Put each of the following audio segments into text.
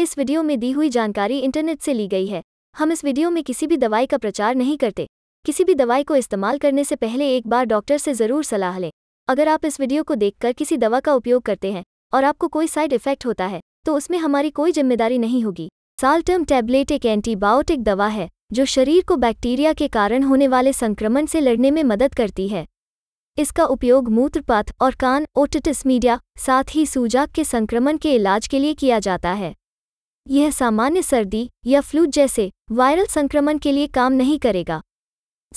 इस वीडियो में दी हुई जानकारी इंटरनेट से ली गई है हम इस वीडियो में किसी भी दवाई का प्रचार नहीं करते किसी भी दवाई को इस्तेमाल करने से पहले एक बार डॉक्टर से ज़रूर सलाह लें अगर आप इस वीडियो को देखकर किसी दवा का उपयोग करते हैं और आपको कोई साइड इफेक्ट होता है तो उसमें हमारी कोई जिम्मेदारी नहीं होगी साल्टम टैबलेट एक एंटीबायोटिक दवा है जो शरीर को बैक्टीरिया के कारण होने वाले संक्रमण से लड़ने में मदद करती है इसका उपयोग मूत्रपात और कान ओटिटिस मीडिया साथ ही सूजाक के संक्रमण के इलाज के लिए किया जाता है यह सामान्य सर्दी या फ्लू जैसे वायरल संक्रमण के लिए काम नहीं करेगा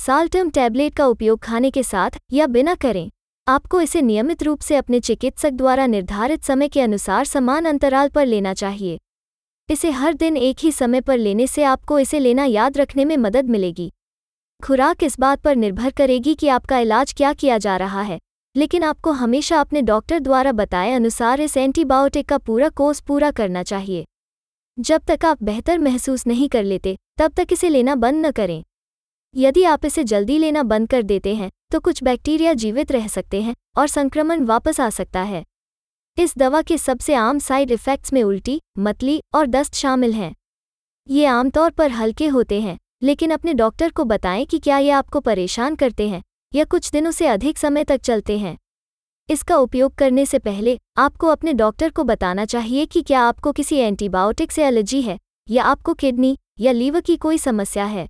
साल्टम टैबलेट का उपयोग खाने के साथ या बिना करें आपको इसे नियमित रूप से अपने चिकित्सक द्वारा निर्धारित समय के अनुसार समान अंतराल पर लेना चाहिए इसे हर दिन एक ही समय पर लेने से आपको इसे लेना याद रखने में मदद मिलेगी खुराक इस बात पर निर्भर करेगी कि आपका इलाज क्या किया जा रहा है लेकिन आपको हमेशा अपने डॉक्टर द्वारा बताए अनुसार इस एंटीबायोटिक का पूरा कोर्स पूरा करना चाहिए जब तक आप बेहतर महसूस नहीं कर लेते तब तक इसे लेना बंद न करें यदि आप इसे जल्दी लेना बंद कर देते हैं तो कुछ बैक्टीरिया जीवित रह सकते हैं और संक्रमण वापस आ सकता है इस दवा के सबसे आम साइड इफ़ेक्ट्स में उल्टी मतली और दस्त शामिल हैं ये आमतौर पर हल्के होते हैं लेकिन अपने डॉक्टर को बताएं कि क्या ये आपको परेशान करते हैं या कुछ दिनों से अधिक समय तक चलते हैं इसका उपयोग करने से पहले आपको अपने डॉक्टर को बताना चाहिए कि क्या आपको किसी एंटीबायोटिक से एलर्जी है या आपको किडनी या लीवर की कोई समस्या है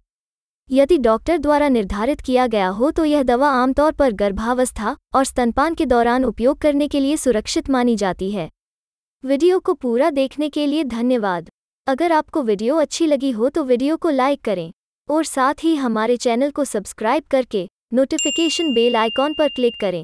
यदि डॉक्टर द्वारा निर्धारित किया गया हो तो यह दवा आमतौर पर गर्भावस्था और स्तनपान के दौरान उपयोग करने के लिए सुरक्षित मानी जाती है वीडियो को पूरा देखने के लिए धन्यवाद अगर आपको वीडियो अच्छी लगी हो तो वीडियो को लाइक करें और साथ ही हमारे चैनल को सब्सक्राइब करके नोटिफिकेशन बेल आइकॉन पर क्लिक करें